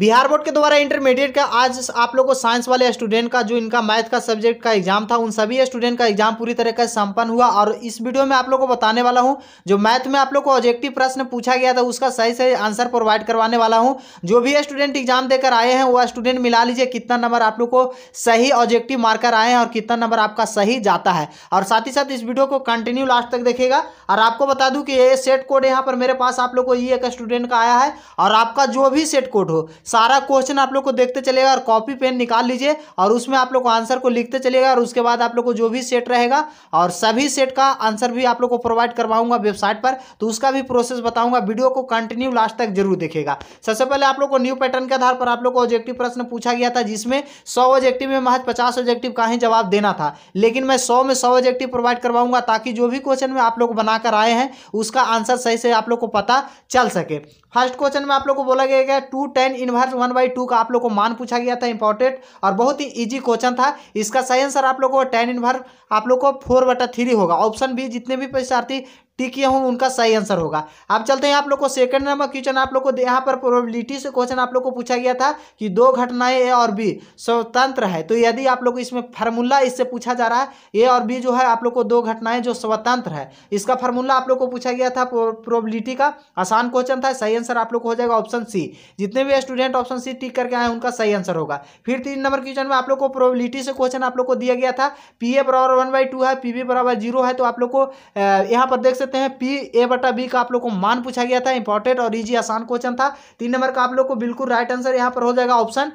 Bihar board के द्वारा intermediate का आज आप लोगों को साइंस वाले स्टूडेंट का जो इनका मैथ का सब्जेक्ट का एग्जाम था उन सभी स्टूडेंट का एग्जाम पूरी तरह का संपन्न हुआ और इस वीडियो में आप लोगों को बताने वाला हूं जो मैथ में आप लोग को ऑब्जेक्टिव प्रश्न पूछा गया था उसका सही सही आंसर प्रोवाइड करवाने वाला हूँ जो भी स्टूडेंट एग्जाम देकर आए हैं वह स्टूडेंट मिला लीजिए कितना नंबर आप लोग को सही ऑब्जेक्टिव मारकर आए हैं और कितना नंबर आपका सही जाता है और साथ ही साथ इस वीडियो को कंटिन्यू लास्ट तक देखेगा और आपको बता दूँ कि ये सेट कोड यहाँ पर मेरे पास आप लोग को ये एक स्टूडेंट का आया है और आपका जो भी सेट कोड हो सारा क्वेश्चन आप लोग को देखते चलेगा और कॉपी पेन निकाल लीजिए और उसमें आप लोग को आंसर को लिखते चलेगा और उसके बाद आप लोग को जो भी सेट रहेगा और सभी सेट का आंसर भी आप लोग को प्रोवाइड करवाऊंगा वेबसाइट पर तो उसका भी प्रोसेस बताऊंगा वीडियो को कंटिन्यू लास्ट तक जरूर देखेगा सबसे पहले आप लोग को न्यू पैटर्न के आधार पर आप लोग को ऑब्जेक्टिव प्रश्न पूछा गया था जिसमें सौ ऑब्जेक्टिव में महज पचास ऑब्जेक्टिव का ही जवाब देना था लेकिन मैं सौ में सौ ऑब्जेक्टिव प्रोवाइड करवाऊंगा ताकि जो भी क्वेश्चन में आप लोग बनाकर आए हैं उसका आंसर सही से आप लोग को पता चल सके फर्स्ट क्वेश्चन में आप लोग को बोला गया two tan in inverse one by two का आप लोग को मान पूछा गया था इंपॉर्टेंट और बहुत ही इजी क्वेश्चन था इसका सही आंसर आप लोग को टेन इनवर्स आप लोग को फोर बटा थ्री होगा ऑप्शन बी जितने भी परीक्षार्थी टिक किया हूँ उनका सही आंसर होगा अब चलते हैं आप लोग को सेकंड नंबर क्वेश्चन आप लोग को यहाँ पर प्रोबेबिलिटी से क्वेश्चन आप लोग को पूछा गया था कि दो घटनाएं ए और बी स्वतंत्र है तो यदि आप लोग इसमें फार्मूला इससे पूछा जा रहा है ए और बी जो है आप लोग को दो घटनाएं जो स्वतंत्र है इसका फार्मूला आप लोग को पूछा गया था प्रोबिलिटी का आसान क्वेश्चन था सही आंसर आप लोग को हो जाएगा ऑप्शन सी जितने भी स्टूडेंट ऑप्शन सी टिक करके आए उनका सही आंसर होगा फिर तीन नंबर क्वेश्चन में आप लोग को प्रोबिलिटी से क्वेश्चन आप लोग को दिया गया था पी ए बराबर वन बाई टू है पी बी बराबर जीरो है तो आप लोग को यहाँ पर देख सकते सकते हैं पी ए बटा बी का आप लोग को मान पूछा गया था इंपॉर्टेंट और इजी आसान क्वेश्चन था तीन नंबर का आप लोग को बिल्कुल राइट आंसर यहाँ पर हो जाएगा ऑप्शन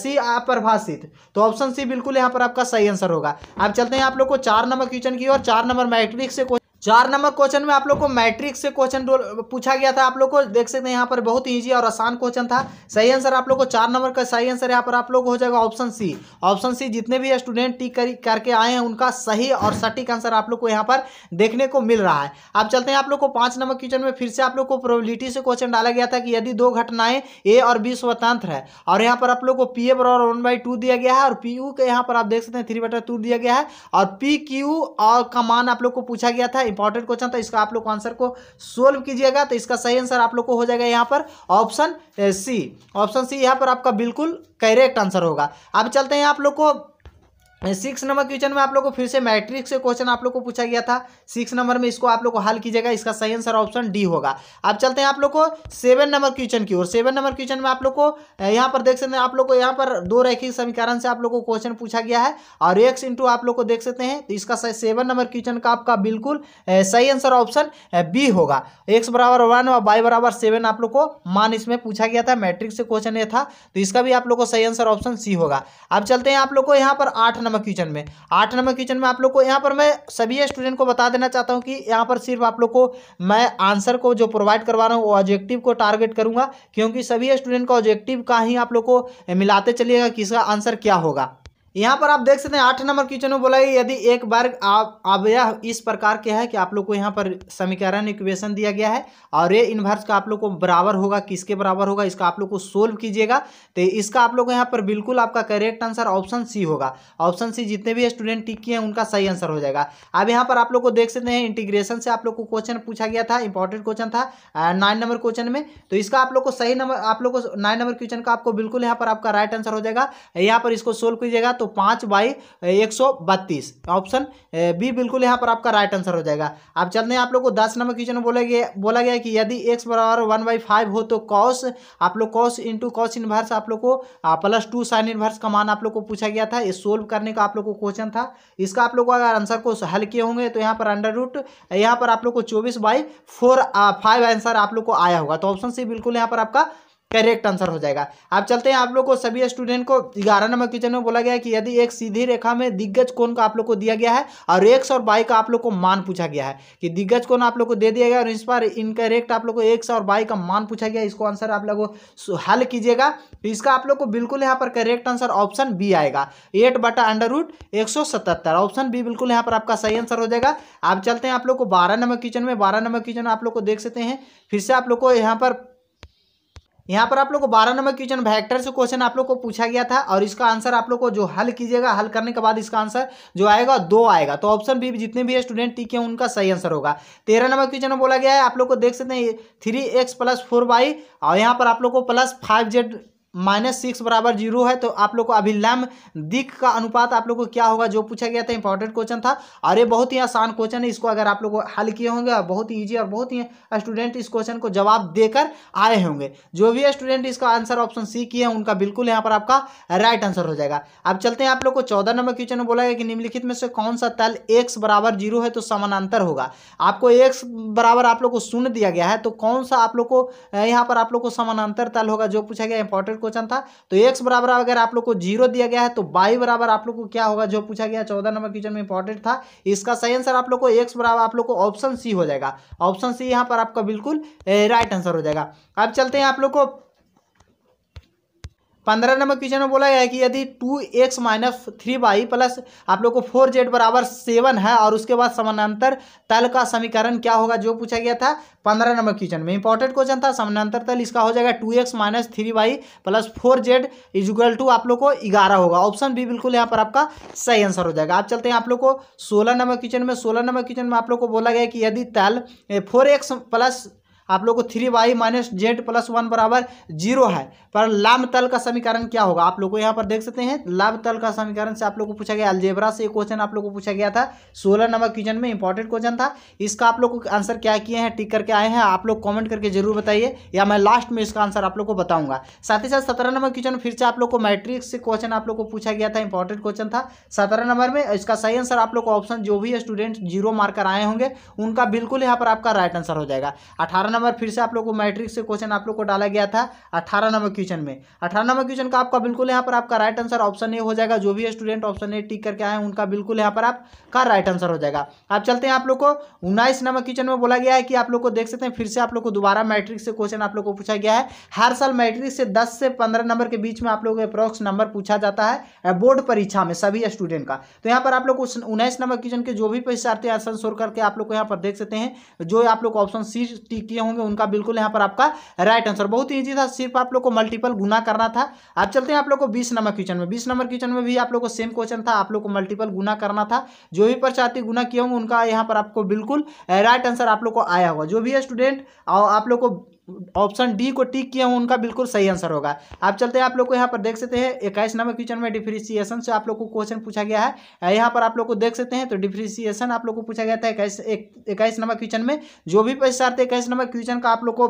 सी अपरिभाषित तो ऑप्शन सी बिल्कुल यहाँ पर आपका सही आंसर होगा अब चलते हैं आप लोग को चार नंबर क्वेश्चन की और चार नंबर मैट्रिक्स से चार नंबर क्वेश्चन में आप लोग को मैट्रिक्स से क्वेश्चन पूछा गया था आप लोग को देख सकते हैं यहाँ पर बहुत ईजी और आसान क्वेश्चन था सही आंसर आप लोग को चार नंबर का सही आंसर यहाँ पर आप लोग हो जाएगा ऑप्शन सी ऑप्शन सी जितने भी स्टूडेंट टिक करके आए हैं उनका सही और सटीक आंसर आप लोग को यहाँ पर देखने को मिल रहा है अब चलते हैं आप लोग को पाँच नंबर क्वेश्चन में फिर से आप लोग को प्रोबिलिटी से क्वेश्चन डाला गया था कि यदि दो घटनाएं ए और बी स्वतंत्र है और यहाँ पर आप लोग को पी ए बराबर वन बाई टू दिया गया है और पी यू के यहाँ पर आप देख सकते हैं थ्री बटर टू दिया गया है और पी क्यू और का मान आप लोग को पूछा गया था इंपॉर्टेंट क्वेश्चन था इसका आप लोग आंसर को सोल्व कीजिएगा तो इसका सही आंसर आप लोग को हो जाएगा यहाँ पर ऑप्शन सी ऑप्शन सी यहाँ पर आपका बिल्कुल करेक्ट आंसर होगा अब चलते हैं आप लोग को सिक्स नंबर क्वेश्चन में आप लोगों को फिर से मैट्रिक्स से क्वेश्चन आप लोग को पूछा गया था सिक्स नंबर में इसको आप लोगों को हल कीजिएगा इसका सही आंसर ऑप्शन डी होगा अब चलते हैं आप लोग को सेवन नंबर क्वेश्चन की ओर सेवन नंबर क्वेश्चन में आप लोग को यहाँ पर देख सकते हैं आप लोगों को यहाँ पर दो रैखिक समीकरण से आप लोग को क्वेश्चन पूछा गया है और एक्स इंटू आप लोग को देख सकते हैं तो इसका सेवन नंबर क्वेश्चन का आपका बिल्कुल सही आंसर ऑप्शन बी होगा एक्स बराबर वन और वाई बराबर सेवन आप लोग को मान इसमें पूछा गया था मैट्रिक्स से क्वेश्चन ये था तो इसका भी आप लोग को सही आंसर ऑप्शन सी होगा अब चलते हैं आप लोग को यहाँ पर आठ नंबर क्वेश्चन में आठ नंबर क्वेश्चन में आप लोग को यहाँ पर मैं सभी स्टूडेंट को बता देना चाहता हूँ कि यहाँ पर सिर्फ आप लोग को मैं आंसर को जो प्रोवाइड करवा रहा हूँ वो ऑब्जेक्टिव को टारगेट करूँगा क्योंकि सभी स्टूडेंट का ऑब्जेक्टिव का ही आप लोग को मिलाते चलिएगा किसका आंसर क्या होगा यहाँ पर आप देख सकते हैं आठ नंबर क्वेश्चन में बोला है यदि एक वर्ग आप अब यह इस प्रकार के है कि आप लोग को यहाँ पर समीकरण इक्वेशन दिया गया है और ये इन्वर्स का आप लोग को बराबर होगा किसके बराबर होगा इसका आप लोग को सोल्व कीजिएगा तो इसका आप लोग को यहाँ पर बिल्कुल आपका करेक्ट आंसर ऑप्शन सी होगा ऑप्शन सी जितने भी स्टूडेंट टिक किए हैं उनका सही आंसर हो जाएगा अब यहाँ पर आप लोग को देख सकते हैं इंटीग्रेशन से आप लोग को क्वेश्चन पूछा गया था इंपॉर्टेंट क्वेश्चन था नाइन नंबर क्वेश्चन में तो इसका आप लोग को सही नंबर आप लोग को नाइन नंबर क्वेश्चन का आपको बिल्कुल यहाँ पर आपका राइट आंसर हो जाएगा यहाँ पर इसको सोल्व कीजिएगा तो तो पाँच बाई एक सौ बत्तीस ऑप्शन बी बिल्कुल यहाँ पर आपका राइट आंसर हो जाएगा अब चलते हैं आप लोग को दस नंबर क्वेश्चन बोला गया बोला गया कि यदि एक्स बराबर वन बाई फाइव हो तो कॉस आप लोग कॉस इंटू कॉस इन्वर्स आप लोग को प्लस टू साइन इन्वर्स का मान आप लोग को पूछा गया था ये सोल्व करने का आप लोग को क्वेश्चन था इसका आप लोग अगर आंसर को हल किए होंगे तो यहाँ पर अंडर रूट यहाँ पर आप लोग को चौबीस बाई फोर आंसर आप लोग को आया होगा तो ऑप्शन सी बिल्कुल यहाँ पर आपका करेक्ट आंसर हो जाएगा आप चलते हैं आप लोग को सभी स्टूडेंट को ग्यारह नंबर क्वेश्चन में बोला गया है कि यदि एक सीधी रेखा में दिग्गज कोण का आप लोग को दिया गया है और एक्स और बाई का आप लोग को मान पूछा गया है कि दिग्गज कोण आप लोग को दे दिया गया और इस पर इनकरेक्ट आप लोग को एक्स और बाई का मान पूछा गया इसको आंसर आप लोग को हल कीजिएगा तो इसका आप लोग को बिल्कुल यहाँ पर करेक्ट आंसर ऑप्शन बी आएगा एट बटा अंडर रूट एक सौ सतहत्तर ऑप्शन बी बिल्कुल यहाँ पर आपका सही आंसर हो जाएगा आप चलते हैं आप लोग को बारह नंबर क्वेश्चन में बारह नंबर क्वेश्चन आप लोग को देख सकते हैं फिर से आप लोग को यहाँ पर यहाँ पर आप लोग को बारह नंबर क्वेश्चन वैक्टर से क्वेश्चन आप लोग को पूछा गया था और इसका आंसर आप लोग को जो हल कीजिएगा हल करने के बाद इसका आंसर जो आएगा दो आएगा तो ऑप्शन बी जितने भी स्टूडेंट टिक हैं उनका सही आंसर होगा तेरह नंबर क्वेश्चन में बोला गया है आप लोग को देख सकते हैं three X plus four Y और यहाँ पर आप लोग को plus five Z minus six बराबर जीरो है तो आप लोग को अभिलंब दिक का अनुपात आप लोग को क्या होगा जो पूछा गया था इंपॉर्टेंट क्वेश्चन था और ये बहुत ही आसान क्वेश्चन है इसको अगर आप लोग हल किए होंगे और बहुत ही ईजी और बहुत ही स्टूडेंट इस क्वेश्चन को जवाब देकर आए होंगे जो भी स्टूडेंट इसका आंसर ऑप्शन सी किए हैं उनका बिल्कुल यहाँ पर आपका राइट आंसर हो जाएगा अब चलते हैं आप लोग को चौदह नंबर क्वेश्चन में बोला गया कि निम्नलिखित में से कौन सा तल एक्स बराबर जीरो है तो समानांतर होगा आपको एक्स बराबर आप लोग को शून्य दिया गया है तो कौन सा आप लोग को यहाँ पर आप लोग को समानांतर तल होगा जो पूछा गया इंपॉर्टेंट क्वेश्चन था तो एक्स बराबर अगर आप लोग को जीरो दिया गया है तो वाई बराबर आप लोग को क्या होगा जो पूछा गया चौदह नंबर क्वेश्चन में इंपॉर्टेंट था इसका सही आंसर आप लोग को एक्स बराबर आप लोग को ऑप्शन सी हो जाएगा ऑप्शन सी यहाँ पर आपका बिल्कुल राइट आंसर हो जाएगा अब चलते हैं आप लोग को पंद्रह नंबर क्वेश्चन में बोला गया है कि यदि two X minus three Y plus आप लोग को फोर जेड बराबर सेवन है और उसके बाद समानांतर तल का समीकरण क्या होगा जो पूछा गया था पंद्रह नंबर क्वेश्चन में इंपॉर्टेंट क्वेश्चन था समानांतर तल इसका हो जाएगा two X minus three Y plus four Z equal two आप लोग को ग्यारह होगा ऑप्शन बी बिल्कुल यहाँ पर आपका सही आंसर हो जाएगा आप चलते हैं आप लोग को सोलह नंबर क्वेश्चन में सोलह नंबर क्वेश्चन में आप लोग को बोला गया कि यदि तल फोर एक्स प्लस आप लोग को three Y minus Z plus one बराबर जीरो है पर लाभ तल का समीकरण क्या होगा आप लोग को यहाँ पर देख सकते हैं लाभ तल का समीकरण से आप लोग को पूछा गया अलजेबरा से क्वेश्चन आप लोग को पूछा गया था सोलह नंबर क्वेश्चन में इंपॉर्टेंट क्वेश्चन था इसका आप लोग को आंसर क्या किए हैं टिक करके आए हैं आप लोग कॉमेंट करके जरूर बताइए या मैं लास्ट में इसका आंसर आप लोग को बताऊंगा साथ ही साथ सत्रह नंबर क्वेश्चन फिर से आप लोग को मैट्रिक से क्वेश्चन आप लोग को पूछा गया था इंपॉर्टेंट क्वेश्चन था सत्रह नंबर में इसका सही आंसर आप लोग को ऑप्शन जो भी स्टूडेंट जीरो मार्कर आए होंगे उनका बिल्कुल यहाँ पर आपका राइट आंसर हो जाएगा अठारह नंबर फिर से आप लोग को मैट्रिक से क्वेश्चन आप लोग को डाला गया था अठारह नंबर क्वेश्चन में अठारह नंबर क्वेश्चन का आपका बिल्कुल यहाँ पर आपका राइट आंसर ऑप्शन ए हो जाएगा जो भी स्टूडेंट ऑप्शन ए टिक करके आए उनका बिल्कुल यहाँ पर आपका राइट आंसर हो जाएगा आप चलते हैं आप लोग को उन्नीस नंबर क्वेश्चन में बोला गया है कि आप लोग को देख सकते हैं फिर से आप लोग को दोबारा मैट्रिक से क्वेश्चन आप लोग को पूछा गया है हर साल मैट्रिक से दस से पंद्रह नंबर के बीच में आप लोग अप्रोक्स नंबर पूछा जाता है बोर्ड परीक्षा में सभी स्टूडेंट का तो यहाँ पर आप लोग उन्नीस नंबर क्वेश्चन के जो भी परीक्षार्थी आंसर शोर करके आप लोग को यहाँ पर देख सकते हैं जो आप लोग ऑप्शन सी टी किए होंगे उनका बिल्कुल यहाँ पर आपका राइट आंसर बहुत ही ईजी था सिर्फ आप लोग को मल्टीपल गुना करना था अब चलते हैं आप लोग को बीस नंबर क्वेश्चन में बीस नंबर क्वेश्चन में भी आप लोग को सेम क्वेश्चन था आप लोग को मल्टीपल गुना करना था जो भी प्रचार्थी गुना किए होंगे उनका यहाँ पर आपको बिल्कुल राइट आंसर आप लोग को आया हुआ जो भी स्टूडेंट आप लोग को ऑप्शन डी को टिक किया हूँ उनका बिल्कुल सही आंसर होगा आप चलते हैं आप लोग को यहाँ पर देख सकते हैं इक्कीस नंबर क्वेश्चन में डिफ्रिसिएशन से आप लोग को क्वेश्चन पूछा गया है यहाँ पर आप लोग को देख सकते हैं तो डिफ्रिसिएशन आप लोग को पूछा गया था इक्कीस नंबर क्वेश्चन में जो भी पैसा आते हैं इक्कीस नंबर क्वेश्चन का आप लोग को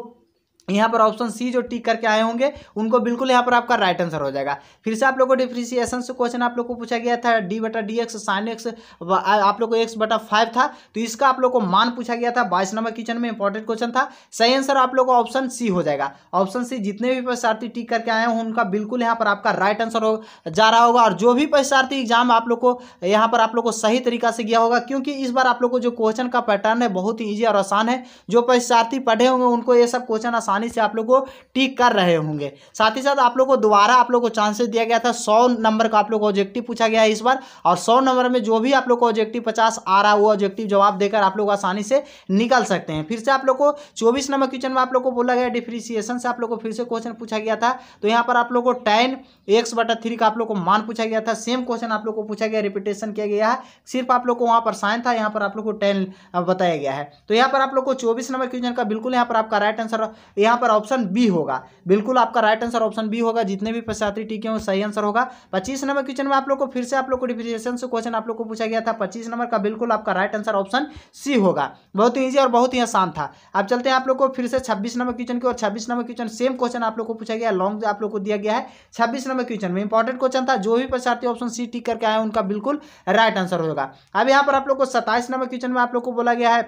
यहाँ पर ऑप्शन सी जो टिक करके आए होंगे उनको बिल्कुल यहाँ पर आपका राइट आंसर हो जाएगा फिर से आप लोगों को डिफ्रिसिएशन से क्वेश्चन आप लोग को पूछा गया था डी बटा डी एक्स साइन एक्स आप लोगों को एक्स बटा फाइव था तो इसका आप लोग को मान पूछा गया था बाईस नंबर क्वेश्चन में इंपॉर्टेंट क्वेश्चन था सही आंसर आप लोग को ऑप्शन सी हो जाएगा ऑप्शन सी जितने भी परीक्षार्थी टिक करके आए हों उनका बिल्कुल यहाँ पर आपका राइट आंसर हो जा रहा होगा और जो भी परीक्षार्थी एग्जाम आप लोग को यहाँ पर आप लोग को सही तरीका से गया होगा क्योंकि इस बार आप लोग को जो क्वेश्चन का पैटर्न है बहुत ही ईजी और आसान है जो परीक्षार्थी पढ़े होंगे उनको ये सब क्वेश्चन आसान आसानी से आप लोग को टिक कर रहे होंगे साथ ही साथ आप लोग को दोबारा आप लोग को चांसेस दिया गया था सौ नंबर का आप लोग को ऑब्जेक्टिव पूछा गया है इस बार और सौ नंबर में जो भी आप लोग को ऑब्जेक्टिव पचास आ रहा है वो ऑब्जेक्टिव जवाब देकर आप लोग आसानी से निकल सकते हैं फिर से आप लोग को चौबीस नंबर क्वेश्चन में आप लोग को बोला गया डिफ्रिसिएशन से आप लोग को फिर से क्वेश्चन पूछा गया था तो यहाँ पर आप लोग को टेन एक्स बटा का आप लोग को मान पूछा गया था सेम क्वेश्चन आप लोग को पूछा गया रिपीटेशन किया गया है सिर्फ आप लोग को वहाँ पर साइन था यहाँ पर आप लोग को टेन बताया गया है तो यहाँ पर आप लोग को चौबीस नंबर क्वेश्चन का बिल्कुल यहाँ पर आपका राइट आंसर यहाँ पर ऑप्शन बी होगा बिल्कुल आपका राइट आंसर ऑप्शन बी होगा जितने भी पश्चात्री टीके हैं सही आंसर होगा पच्चीस नंबर क्वेश्चन में आप लोग को फिर से आप लोग को से क्वेश्चन आप लोग को पूछा गया था पच्चीस नंबर का बिल्कुल आपका राइट आंसर ऑप्शन सी होगा बहुत ही ईजी और बहुत ही आसान था आप चलते हैं आप लोग को फिर से छब्बीस नंबर क्वेश्चन की और छब्बीस नंबर क्वेश्चन सेम क्वेश्चन आप लोग को पूछा गया लॉन्ग आप लोग को दिया गया है छब्बीस नंबर क्वेश्चन में इंपॉर्टेंट क्वेश्चन था जो भी पश्चार्थी ऑप्शन सी टिक करके आए उनका बिल्कुल राइट आंसर होगा अब यहाँ पर आप लोग को सत्ताईस नंबर क्वेश्चन में आप लोग को बोला गया है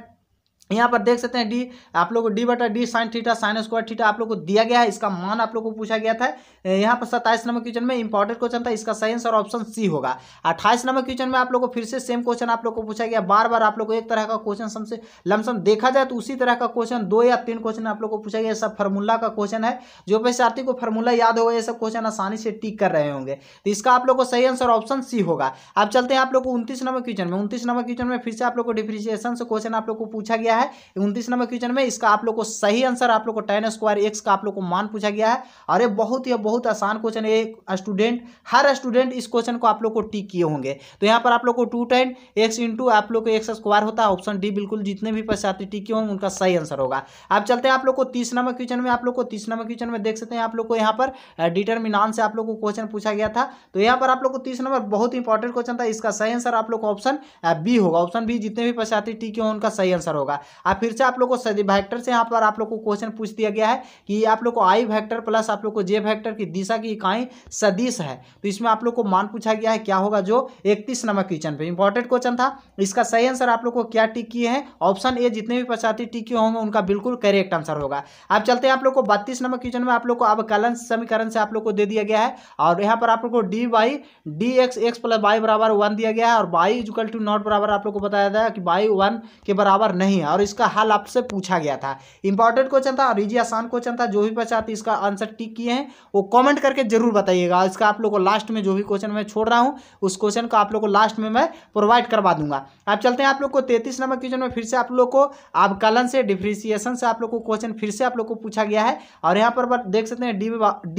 यहाँ पर देख सकते हैं डी आप लोग को डी बटा D sine theta sine square theta आप लोग को दिया गया है इसका मान आप लोग को पूछा गया था यहाँ पर सत्ताईस नंबर क्वेश्चन में इंपॉर्टेंट क्वेश्चन था इसका सही आंसर ऑप्शन सी होगा अट्ठाईस नंबर क्वेश्चन में आप लोग को फिर से सेम क्वेश्चन आप लोग को पूछा गया बार बार आप लोग को एक तरह का क्वेश्चन सबसे लमसम देखा जाए तो उसी तरह का क्वेश्चन दो या तीन क्वेश्चन आप लोग को पूछा गया सब फार्मूला का क्वेश्चन है जो पैसार्थी को फार्मूला याद होगा ये सब क्वेश्चन आसानी से टिक कर रहे होंगे तो इसका आप लोग को सही आंसर ऑप्शन सी होगा अब चलते हैं आप लोग को उन्तीस नंबर क्वेश्चन में उन्तीस नंबर क्वेश्चन में फिर से आप लोग को डिफ्रिशिएशन से क्वेश्चन आप लोग को पूछा गया गया है उनतीस नंबर क्वेश्चन में इसका आप लोग को सही आंसर आप लोग को टेन स्क्वायर एक्स का आप लोग को मान पूछा गया है और ये बहुत ही बहुत आसान क्वेश्चन है एक स्टूडेंट हर स्टूडेंट इस क्वेश्चन को आप लोग को टिक किए होंगे तो यहाँ पर आप लोग को टू टेन एक्स इंटू आप लोग को एक्स स्क्वायर होता है ऑप्शन डी बिल्कुल जितने भी पश्चाती टिक किए होंगे उनका सही आंसर होगा अब चलते हैं आप लोग को तीस नंबर क्वेश्चन में आप लोग को तीस नंबर क्वेश्चन में देख सकते हैं आप लोग को यहाँ पर डिटर्मिनान से आप लोग को क्वेश्चन पूछा गया था तो यहाँ पर आप लोग को तीस नंबर बहुत इंपॉर्टेंट क्वेश्चन था इसका सही आंसर आप लोग को ऑप्शन बी होगा ऑप्शन बी जितने भी पश्चाती टिक किए उनका सही आंसर होगा आप फिर से आप लोग को वैक्टर से यहाँ पर आप लोग को क्वेश्चन पूछ दिया गया है कि आप लोग को आई वैक्टर प्लस आप लोग को जे वैक्टर की दिशा की इकाई सदिश है तो इसमें आप लोग को मान पूछा गया है क्या होगा जो इकतीस नंबर क्वेश्चन पर इंपॉर्टेंट क्वेश्चन था इसका सही आंसर आप लोग को क्या टिक किए हैं ऑप्शन ए जितने भी पचाती टिक किए होंगे उनका बिल्कुल करेक्ट आंसर होगा अब चलते हैं आप लोग को बत्तीस नंबर क्वेश्चन में आप लोग को अब कलन समीकरण से आप लोग को दे दिया गया है और यहाँ पर आप लोग को D Y D X X plus Y बराबर वन दिया गया है और वाई इजकल टू नॉट बराबर आप लोग को बताया जाता कि वाई वन के बराबर नहीं है और इसका हाल आपसे पूछा गया था इंपॉर्टेंट क्वेश्चन था और इजी आसान क्वेश्चन था जो भी बचा तो इसका आंसर टिक किए हैं वो कमेंट करके जरूर बताइएगा इसका आप लोग को लास्ट में जो भी क्वेश्चन मैं छोड़ रहा हूँ उस क्वेश्चन को आप लोग को लास्ट में मैं प्रोवाइड करवा दूंगा आप चलते हैं आप लोग को तैतीस नंबर क्वेश्चन में फिर से आप लोग को अवकलन से डिफ्रिसिएशन से आप लोग को क्वेश्चन फिर से आप लोग को पूछा गया है और यहाँ पर देख सकते हैं डी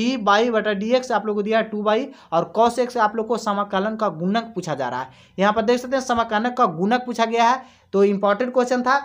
डी बाई बटा डी एक्स आप लोग को दिया है टू बाई और कॉस एक्स आप लोग को समाकलन का गुणक पूछा जा रहा है यहाँ पर देख सकते हैं समाकलन का गुणक पूछा गया है तो इंपॉर्टेंट क्वेश्चन था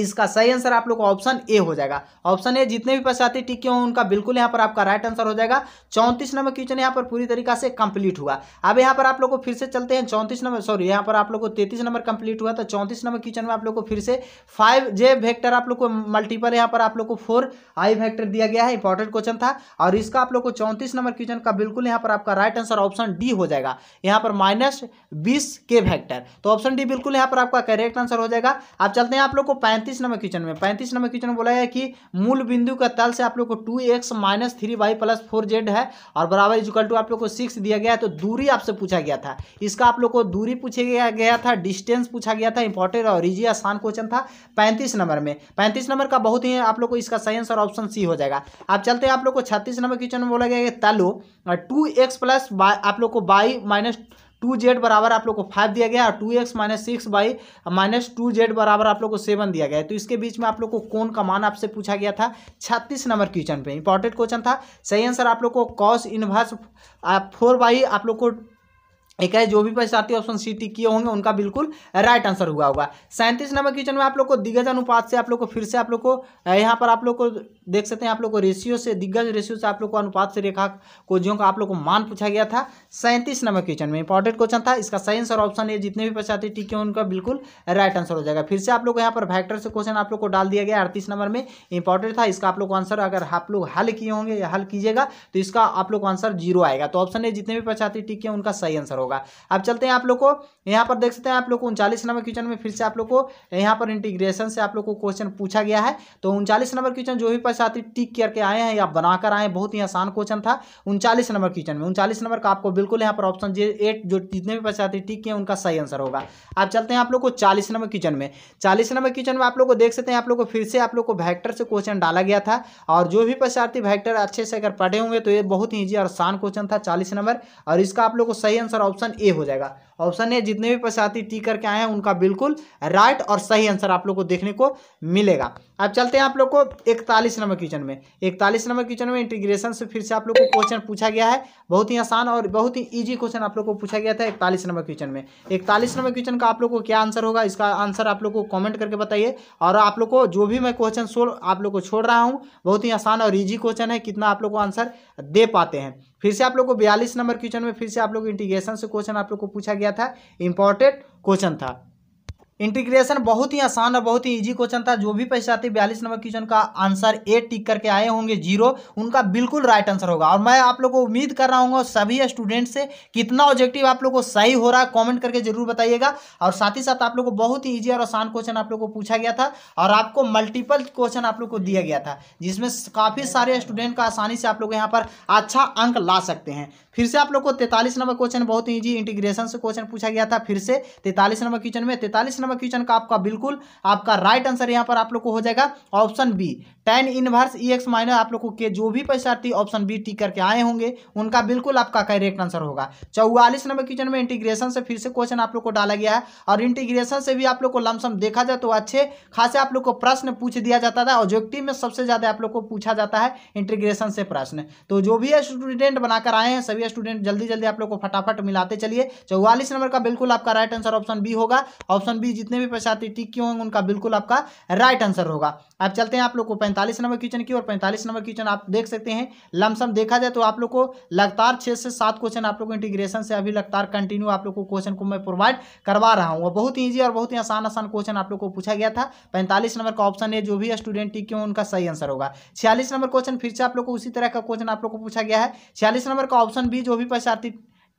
इसका सही आंसर आप लोग का ऑप्शन ए हो जाएगा ऑप्शन ए जितने भी पश्चाती टिके हों उनका बिल्कुल यहाँ पर आपका राइट आंसर हो जाएगा चौंतीस नंबर क्वेश्चन यहाँ पर पूरी तरीका से कंप्लीट हुआ अब यहाँ पर आप लोग को फिर से चलते हैं चौंतीस नंबर सॉरी यहाँ पर आप लोगों को तैतीस नंबर कंप्लीट हुआ तो चौंतीस नंबर क्वेश्चन में आप लोग को फिर से फाइव जे वैक्टर आप लोग को मल्टीपल यहाँ पर आप लोग को फोर आई वैक्टर दिया गया है इंपॉर्टेंट क्वेश्चन था और इसका आप लोग को चौंतीस नंबर क्वेश्चन का बिल्कुल यहाँ पर आपका राइट आंसर ऑप्शन डी हो जाएगा यहाँ पर माइनस बीस के वैक्टर तो ऑप्शन डी बिल्कुल यहाँ पर आपका करेक्ट आंसर हो जाएगा अब चलते हैं आप लोग को पैंतीस पैंतीस नंबर क्वेश्चन में पैंतीस नंबर क्वेश्चन में बोला है कि मूल बिंदु का तल से आप लोग को two X minus three Y plus four Z है और बराबर इजकल टू आप लोग को सिक्स दिया गया है तो दूरी आपसे पूछा गया था इसका आप लोग को दूरी पूछे गया, गया था डिस्टेंस पूछा गया था इंपॉर्टेंट और इजी आसान क्वेश्चन था पैंतीस नंबर में पैंतीस नंबर का बहुत ही आप लोग को इसका सही आंसर ऑप्शन सी हो जाएगा आप चलते हैं आप लोग को छत्तीस नंबर क्वेश्चन में बोला गया तलो टू एक्स प्लस आप लोग को बाई माइनस टू जेड बराबर आप लोग को फाइव दिया गया और two X minus six by minus two Z बराबर आप लोग को सेवन दिया गया है तो इसके बीच में आप लोग को कौन का मान आपसे पूछा गया था छत्तीस नंबर क्वेश्चन पे इंपॉर्टेंट क्वेश्चन था सही आंसर आप लोग को कॉस इनवर्स फोर बाई आप लोग को एक है जो भी परीक्षार्थी ऑप्शन सी टी किए होंगे उनका बिल्कुल राइट आंसर हुआ होगा सैंतीस नंबर क्वेश्चन में आप लोग को दिग्गज अनुपात से आप लोग को फिर से आप लोग को यहाँ पर आप लोग को देख सकते हैं आप लोग को रेशियो से दिग्गज रेशियो से आप लोग को अनुपात से रेखा को जो का आप लोग को मान पूछा गया था सैंतीस नंबर क्वेश्चन में इंपॉर्टेंट क्वेश्चन था इसका सही आंसर ऑप्शन ए जितने भी परीक्षार्थी टी किए उनका बिल्कुल राइट आंसर हो जाएगा फिर से आप लोग यहाँ पर फैक्टर से क्वेश्चन आप लोग को डाल दिया गया अड़तीस नंबर में इंपॉर्टेंट था इसका आप लोग को आंसर अगर आप लोग हल किए होंगे या हल कीजिएगा तो इसका आप लोग को आंसर जीरो आएगा तो ऑप्शन ए जितने भी परीक्षार्थी टी किए उनका सही आंसर होगा अब चलते हैं आप लोग को यहाँ पर देख सकते हैं आप लोग को उनचालीस नंबर क्वेश्चन में फिर से आप लोग को यहाँ पर इंटीग्रेशन से आप लोग को क्वेश्चन पूछा गया है तो उनचालीस नंबर क्वेश्चन जो भी पश्चाती टिक करके आए हैं या बनाकर आए बहुत ही आसान क्वेश्चन था उनचालीस नंबर क्वेश्चन में उनचालीस नंबर का आपको बिल्कुल यहाँ पर ऑप्शन जे एट जो जितने भी पश्चाती टिक किए उनका सही आंसर होगा अब चलते हैं आप लोग को चालीस नंबर क्वेश्चन में चालीस नंबर क्वेश्चन में आप लोग को देख सकते हैं आप लोग को फिर से आप लोग को वैक्टर से क्वेश्चन डाला गया था और जो भी पश्चार्थी वैक्टर अच्छे से अगर पढ़े होंगे तो ये बहुत ही ईजी और आसान क्वेश्चन था चालीस नंबर और इसका आप लोग को सही आंसर ऑप्शन ए हो जाएगा ऑप्शन ए जितने भी प्रसाती टी करके आए हैं उनका बिल्कुल राइट और सही आंसर आप लोग को देखने को मिलेगा अब चलते हैं आप लोग को इकतालीस नंबर क्वेश्चन में इकतालीस नंबर क्वेश्चन में इंटीग्रेशन से फिर से आप लोग को क्वेश्चन पूछा गया है बहुत ही आसान और बहुत ही ईजी क्वेश्चन आप लोग को पूछा गया था इकतालीस नंबर क्वेश्चन में इकतालीस नंबर क्वेश्चन का आप लोग को क्या आंसर होगा इसका आंसर आप लोग को कॉमेंट करके बताइए और आप लोग को जो भी मैं क्वेश्चन सोल्व आप लोग को छोड़ रहा हूँ बहुत ही आसान और ईजी क्वेश्चन है कितना आप लोग को आंसर दे पाते हैं फिर से आप लोग को बयालीस नंबर क्वेश्चन में फिर से आप लोग इंटीग्रेशन से क्वेश्चन आप लोग को पूछा गया था इंपॉर्टेंट क्वेश्चन था इंटीग्रेशन बहुत ही आसान और बहुत ही इजी क्वेश्चन था जो भी पश्चाती बयालीस नंबर क्वेश्चन का आंसर ए टिक करके आए होंगे जीरो उनका बिल्कुल राइट आंसर होगा और मैं आप लोग को उम्मीद कर रहा हूँ सभी स्टूडेंट से कितना ऑब्जेक्टिव आप लोग को सही हो रहा है कॉमेंट करके जरूर बताइएगा और साथ ही साथ आप लोग को बहुत ही ईजी और आसान क्वेश्चन आप लोग को पूछा गया था और आपको मल्टीपल क्वेश्चन आप लोग को दिया गया था जिसमें काफ़ी सारे स्टूडेंट का आसानी से आप लोग यहाँ पर अच्छा अंक ला सकते हैं फिर से आप लोग को तैतालीस नंबर क्वेश्चन बहुत ईजी इंटीग्रेशन से क्वेश्चन पूछा गया था फिर से तैतालीस नंबर क्वेश्चन में तैतालीस नंबर क्वेश्चन का आपका बिल्कुल आपका राइट आंसर यहाँ पर आप लोग को हो जाएगा option B tan inverse E X minus आप लोग को के जो भी परीक्षार्थी ऑप्शन बी टी करके आए होंगे उनका बिल्कुल आपका करेक्ट आंसर होगा चौवालीस नंबर क्वेश्चन में इंटीग्रेशन से फिर से क्वेश्चन आप लोग को डाला गया है और इंटीग्रेशन से भी आप लोग को लमसम देखा जाए तो अच्छे खासे आप लोग को प्रश्न पूछ दिया जाता था ऑब्जेक्टिव में सबसे ज़्यादा आप लोग को पूछा जाता है इंटीग्रेशन से प्रश्न तो जो भी स्टूडेंट बनाकर आए हैं सभी प्रिय स्टूडेंट जल्दी जल्दी आप लोग को फटाफट मिलाते चलिए चौवालीस नंबर का बिल्कुल आपका राइट आंसर ऑप्शन बी होगा ऑप्शन बी जितने भी प्रशार्थी टिक क्यों होंगे उनका बिल्कुल आपका राइट आंसर होगा अब चलते हैं आप लोग को पैंतालीस नंबर क्वेश्चन की और पैंतालीस नंबर क्वेश्चन आप देख सकते हैं लमसम देखा जाए तो आप लोग को लगातार छः से सात क्वेश्चन आप लोग को इंटीग्रेशन से अभी लगातार कंटिन्यू आप लोग को क्वेश्चन को मैं प्रोवाइड करवा रहा हूँ बहुत ही ईजी और बहुत ही आसान आसान क्वेश्चन आप लोग को पूछा गया था पैंतालीस नंबर का ऑप्शन है जो भी स्टूडेंट टिक क्यों उनका सही आंसर होगा छियालीस नंबर क्वेश्चन फिर से आप लोग को उसी तरह का क्वेश्चन आप लोग को पूछा गया है छियालीस नंबर का ऑप्शन भी जो भी पैसा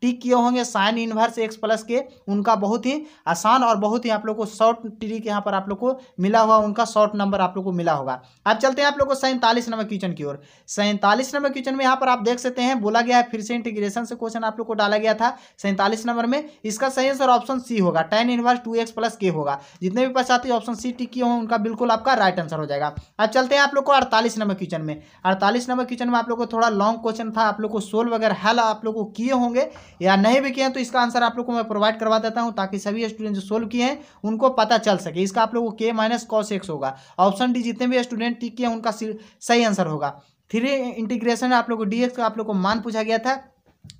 टिक किए होंगे साइन इनवर्स एक्स प्लस के उनका बहुत ही आसान और बहुत ही आप लोग को शॉर्ट ट्रिक यहाँ पर आप लोग को मिला हुआ उनका शॉर्ट नंबर आप लोग को मिला होगा अब चलते हैं आप लोग को सैंतालीस नंबर क्वेश्चन की ओर सैंतालीस नंबर क्वेश्चन में यहाँ पर आप देख सकते हैं बोला गया है फिर से इंटीग्रेशन से क्वेश्चन आप लोग को डाला गया था सैंतालीस नंबर में इसका सही आंसर ऑप्शन सी होगा tan inverse two X plus K होगा जितने भी पश्चात ऑप्शन सी टिक किए हों उनका बिल्कुल आपका राइट आंसर हो जाएगा अब चलते हैं आप लोग को अड़तालीस नंबर क्वेश्चन में अड़तालीस नंबर क्वेश्चन में आप लोग को थोड़ा लॉन्ग क्वेश्चन था आप लोग को सोल्व अगर हल आप लोग को किए होंगे या नहीं भी किए हैं तो इसका आंसर आप लोग को मैं प्रोवाइड करवा देता हूँ ताकि सभी स्टूडेंट जो सोल्व किए हैं उनको पता चल सके इसका आप लोग को के माइनस कॉस एक्स होगा ऑप्शन डी जितने भी स्टूडेंट टिक किए उनका सही आंसर होगा थ्री इंटीग्रेशन आप लोग को डी का आप लोग को मान पूछा गया था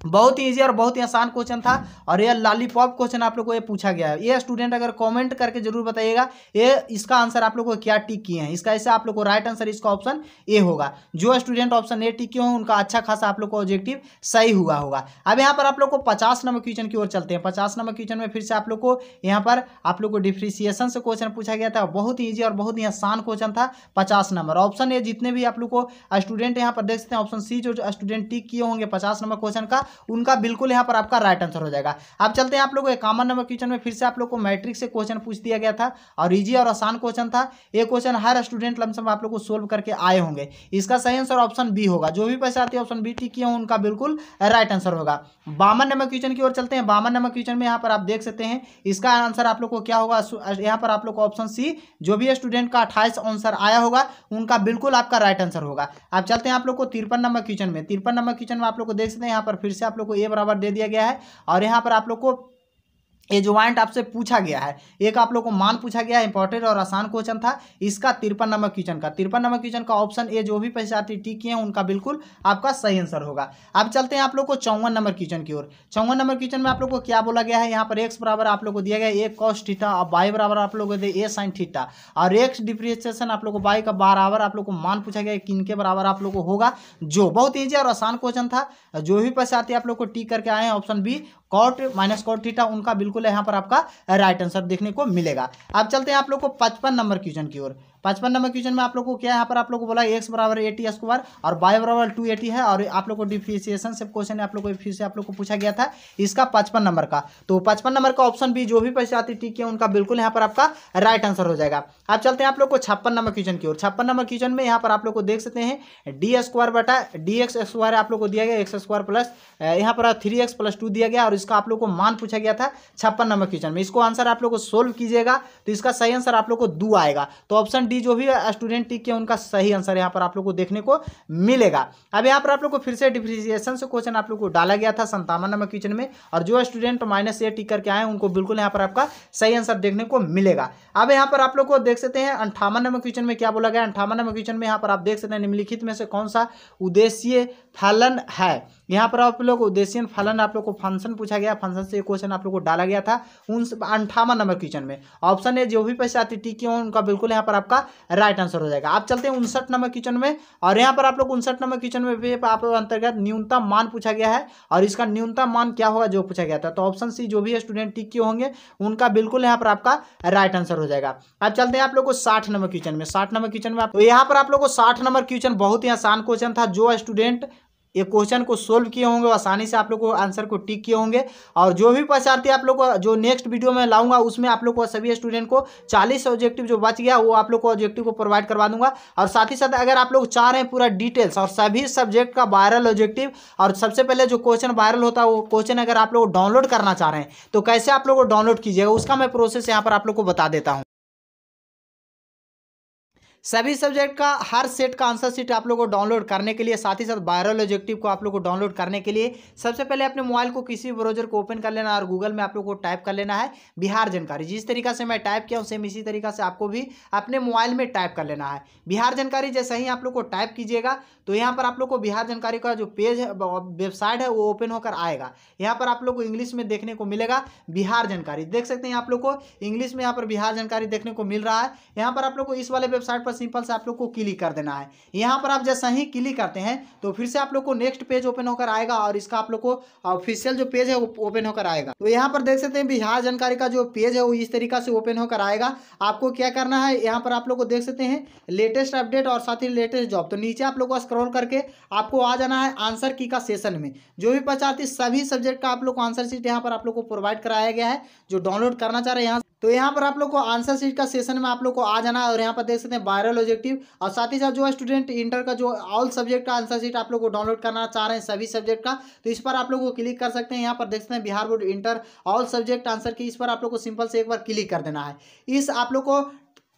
बहुत ही ईजी और बहुत ही आसान क्वेश्चन था और यह लॉलीपॉप क्वेश्चन आप लोग को ये पूछा गया है ये स्टूडेंट अगर कमेंट करके जरूर बताइएगा ये इसका आंसर आप लोग को क्या टिक किए हैं इसका ऐसे आप लोग को राइट आंसर इसका ऑप्शन ए होगा जो स्टूडेंट ऑप्शन ए टिक किए हों उनका अच्छा खासा आप लोग को ऑब्जेक्टिव सही हुआ होगा अब यहाँ पर आप लोग को पचास नंबर क्वेश्चन की ओर चलते हैं पचास नंबर क्वेश्चन में फिर से आप लोग को यहाँ पर आप लोग को डिफ्रिसिएशन से क्वेश्चन पूछा गया था बहुत ही ईजी और बहुत ही आसान क्वेश्चन था पचास नंबर ऑप्शन ए जितने भी आप लोग को स्टूडेंट यहाँ पर देख सकते हैं ऑप्शन सी जो स्टूडेंट टिक किए होंगे पचास नंबर क्वेश्चन का उनका बिल्कुल यहाँ पर आपका राइट आंसर हो जाएगा अब चलते हैं आप लोग इक्यावन नंबर क्वेश्चन में फिर से आप लोग को मैट्रिक से क्वेश्चन पूछ दिया गया था और इजी और आसान क्वेश्चन था ये क्वेश्चन हर स्टूडेंट लमसम आप लोग को सोल्व करके आए होंगे इसका सही आंसर ऑप्शन बी होगा जो भी पैसे आती हैं ऑप्शन बी टी किए उनका बिल्कुल राइट आंसर होगा बावन नंबर क्वेश्चन की ओर चलते हैं बावन नंबर क्वेश्चन में यहाँ पर आप देख सकते हैं इसका आंसर आप लोग को क्या होगा यहाँ पर आप लोग को ऑप्शन सी जो भी स्टूडेंट का अट्ठाईस आंसर आया होगा उनका बिल्कुल आपका राइट आंसर होगा आप चलते हैं आप लोग को तिरपन नंबर क्वेश्चन में तिरपन नंबर क्वेश्चन में आप लोग को देख सकते हैं यहाँ पर फिर से आप लोग को ए बराबर दे दिया गया है और यहाँ पर आप लोग को ये ज्वाइंट आपसे पूछा गया है एक आप लोगों को मान पूछा गया है इंपॉर्टेंट और आसान क्वेश्चन था इसका तिरपन नंबर क्वेश्चन का तिरपन नंबर क्वेश्चन का ऑप्शन ए जो भी पचासी टी किए हैं उनका बिल्कुल आपका सही आंसर होगा अब चलते हैं आप लोग को चौवन नंबर क्वेश्चन की ओर चौवन नंबर क्वेश्चन में आप लोग को क्या बोला गया है यहाँ पर एक्स बराबर आप लोग को दिया गया ए कॉस ठीठा और बाई बराबर आप लोग को दिया ए साइन ठीठा और एक्स डिप्रिएशन आप लोग को बाई का बराबर आप लोग को मान पूछा गया किन के बराबर आप लोग को होगा जो बहुत ईजी और आसान क्वेश्चन था जो भी पचासी आप लोग को टी करके आए हैं option B cot minus cot theta उनका बिल्कुल यहाँ पर आपका राइट आंसर देखने को मिलेगा अब चलते हैं आप लोग को पचपन नंबर क्वेश्चन की ओर पचपन नंबर क्वेश्चन में आप लोग को क्या यहाँ पर आप लोग को बोला एक्स बराबर एटी स्क्वायर और बाई बराबर टू एटी है और आप लोग को डिफ्रिसिएशन से क्वेश्चन आप लोग को फिर से आप लोग को पूछा गया था इसका पचपन नंबर का तो पचपन नंबर का ऑप्शन बी जो भी पैसे आती टिक है उनका बिल्कुल यहाँ पर आपका राइट आंसर हो जाएगा अब चलते हैं आप लोग को छप्पन नंबर क्वेश्चन की ओर छप्पन नंबर क्वेश्चन में यहाँ पर आप लोग को देख सकते हैं डी स्क्वायर बटा डी एक्स स्क्वायर आप लोग को दिया गया एक्स स्क्वायर प्लस यहाँ पर थ्री एक्स प्लस टू दिया गया और इसका आप लोग को मान पूछा गया था छप्पन नंबर क्वेश्चन में इसको आंसर आप लोग को सोल्व कीजिएगा तो इसका सही आंसर आप लोग को दो आएगा तो ऑप्शन डी जो भी स्टूडेंट टिक किया उनका सही आंसर यहाँ पर आप लोग को देखने को मिलेगा अब यहाँ पर आप लोग को फिर से डिफ्रिसिएशन से क्वेश्चन आप लोग को डाला गया था संतावन नंबर क्वेश्चन में और जो स्टूडेंट माइनस ए टिक करके आए उनको बिल्कुल यहाँ पर आपका सही आंसर देखने को मिलेगा अब यहाँ पर आप लोग को देख सकते हैं अंठावन नंबर क्वेश्चन में क्या बोला गया अंठावन नंबर क्वेश्चन में यहाँ पर आप देख सकते हैं निम्नलिखित में से कौन सा उद्देश्य फलन है यहाँ पर आप लोग उद्देश्य फलन आप लोग को फंक्शन पूछा गया फंक्शन से क्वेश्चन आप लोग को डाला गया था उन अंठावन नंबर क्वेश्चन में ऑप्शन ए जो भी पैसे आती टी की उनका बिल्कुल यहाँ पर आपका राइट आंसर हो जाएगा आप चलते हैं उनसठ नंबर क्वेश्चन में और यहाँ पर आप लोग उनसठ नंबर क्वेश्चन में भी आप अंतर्गत न्यूनतम मान पूछा गया है और इसका न्यूनतम मान क्या होगा जो पूछा गया था तो ऑप्शन सी जो भी स्टूडेंट टिक होंगे उनका बिल्कुल यहाँ पर आपका राइट आंसर हो जाएगा अब चलते हैं आप लोग को साठ नंबर क्वेश्चन में साठ नंबर क्वेश्चन में तो यहाँ पर आप लोग को साठ नंबर क्वेश्चन बहुत ही आसान क्वेश्चन था जो स्टूडेंट ये क्वेश्चन को सोल्व किए होंगे आसानी से आप लोग को आंसर को टिक किए होंगे और जो भी पचारती आप लोग को जो नेक्स्ट वीडियो में लाऊंगा उसमें आप लोग को सभी स्टूडेंट को चालीस ऑब्जेक्टिव जो बच गया वो आप लोग को ऑब्जेक्टिव को प्रोवाइड करवा दूंगा और साथ ही साथ अगर आप लोग चाह रहे हैं पूरा डिटेल्स और सभी सब्जेक्ट का वायरल ऑब्जेक्टिव और सबसे पहले जो क्वेश्चन वायरल होता है वो क्वेश्चन अगर आप लोग डाउनलोड करना चाह रहे हैं तो कैसे आप लोग को डाउनलोड कीजिएगा उसका मैं प्रोसेस यहाँ पर आप लोग को बता देता हूँ सभी सब्जेक्ट का हर सेट का आंसर सीट आप लोग को डाउनलोड करने के लिए साथ ही साथ वायरल ऑब्जेक्टिव को आप लोग को डाउनलोड करने के लिए सबसे पहले अपने मोबाइल को किसी भी ब्राउजर को ओपन कर लेना और गूगल में आप लोग को टाइप कर लेना है बिहार जानकारी जिस तरीका से मैं टाइप किया हूँ सेम इसी तरीका से आपको भी अपने मोबाइल में टाइप कर लेना है बिहार जानकारी जैसे ही आप लोग को टाइप कीजिएगा तो यहाँ पर आप लोग को बिहार जानकारी का जो पेज है वेबसाइट है वो ओपन होकर आएगा यहाँ पर आप लोग को इंग्लिश में देखने को मिलेगा बिहार जानकारी देख सकते हैं आप लोग को इंग्लिश में यहाँ पर बिहार जानकारी देखने को मिल रहा है यहाँ पर आप लोग को इस वाले वेबसाइट पर पर सिंपल से आप लोग को क्लिक कर देना है यहाँ पर आप जैसा ही क्लिक करते हैं तो फिर से आप लोग को नेक्स्ट पेज ओपन होकर आएगा और इसका आप लोग को ऑफिशियल जो पेज है वो ओपन होकर आएगा तो यहाँ पर देख सकते हैं बिहार जानकारी का जो पेज है वो इस तरीका से ओपन होकर आएगा आपको क्या करना है यहाँ पर आप लोग को देख सकते हैं लेटेस्ट अपडेट और साथ ही लेटेस्ट जॉब तो नीचे आप लोग को स्क्रॉल करके आपको आ जाना है आंसर की का सेशन में जो भी पचाती सभी सब्जेक्ट का आप लोग को आंसर सीट यहाँ पर आप लोग को प्रोवाइड कराया गया है जो डाउनलोड करना चाह रहे हैं यहाँ तो यहाँ पर आप लोग को आंसर सीट का सेशन में आप लोग को आ जाना है और यहाँ पर देख सकते हैं वायरल ऑब्जेक्टिव और साथ ही साथ जो स्टूडेंट इंटर का जो ऑल सब्जेक्ट का आंसर सीट आप लोग को डाउनलोड करना चाह रहे हैं सभी सब्जेक्ट का तो इस पर आप लोग को क्लिक कर सकते हैं यहाँ पर देख सकते हैं Bihar board inter all subject answer की इस पर आप लोग को सिंपल से एक बार क्लिक कर देना है इस आप लोग को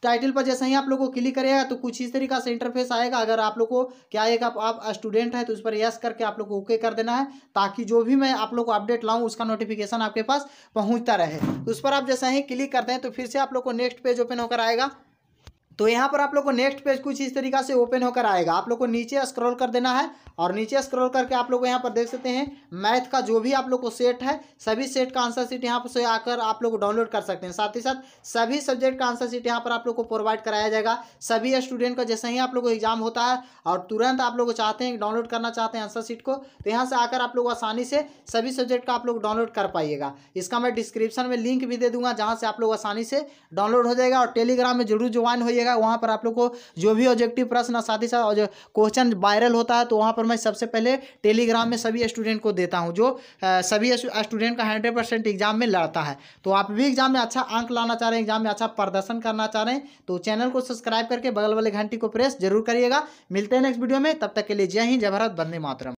टाइटल पर जैसे ही आप लोगों को क्लिक करेगा तो कुछ इस तरीका से इंटरफेस आएगा अगर आप लोग को क्या आएगा आप स्टूडेंट है तो उस पर यस करके आप लोग को ओके कर देना है ताकि जो भी मैं आप लोग को अपडेट लाऊं उसका नोटिफिकेशन आपके पास पहुंचता रहे उस पर आप जैसे ही क्लिक करते हैं तो फिर से आप लोग को नेक्स्ट पेज ओपन होकर आएगा तो यहाँ पर आप लोग को नेक्स्ट पेज कुछ इस तरीका से ओपन होकर आएगा आप लोग को नीचे स्क्रॉल कर देना है और नीचे स्क्रॉल करके आप लोग यहाँ पर देख सकते हैं मैथ का जो भी आप लोग को सेट है सभी सेट का आंसर सीट यहाँ पर से आकर आप लोग डाउनलोड कर सकते हैं साथ ही साथ सभी सब्जेक्ट का आंसर सीट यहाँ पर आप लोग को प्रोवाइड कराया जाएगा सभी स्टूडेंट का जैसे ही आप लोग को एग्जाम होता है और तुरंत आप लोग चाहते हैं डाउनलोड करना चाहते हैं आंसर सीट को तो यहाँ से आकर आप लोग आसानी से सभी सब्जेक्ट का आप लोग डाउनलोड कर पाइएगा इसका मैं डिस्क्रिप्शन में लिंक भी दे दूंगा जहाँ से आप लोग आसानी से डाउनलोड हो जाएगा और टेलीग्राम में जरूर ज्वाइन होइएगा देखिएगा वहाँ पर आप लोग को जो भी ऑब्जेक्टिव प्रश्न साथ ही साथ क्वेश्चन वायरल होता है तो वहाँ पर मैं सबसे पहले टेलीग्राम में सभी स्टूडेंट को देता हूँ जो सभी स्टूडेंट का हंड्रेड परसेंट एग्जाम में लड़ता है तो आप भी एग्जाम में अच्छा अंक लाना चाह रहे हैं एग्जाम में अच्छा प्रदर्शन करना चाह रहे हैं तो चैनल को सब्सक्राइब करके बगल वाले घंटी को प्रेस जरूर करिएगा मिलते हैं नेक्स्ट वीडियो में तब तक के लिए जय हिंद जय भारत बंदे मातरम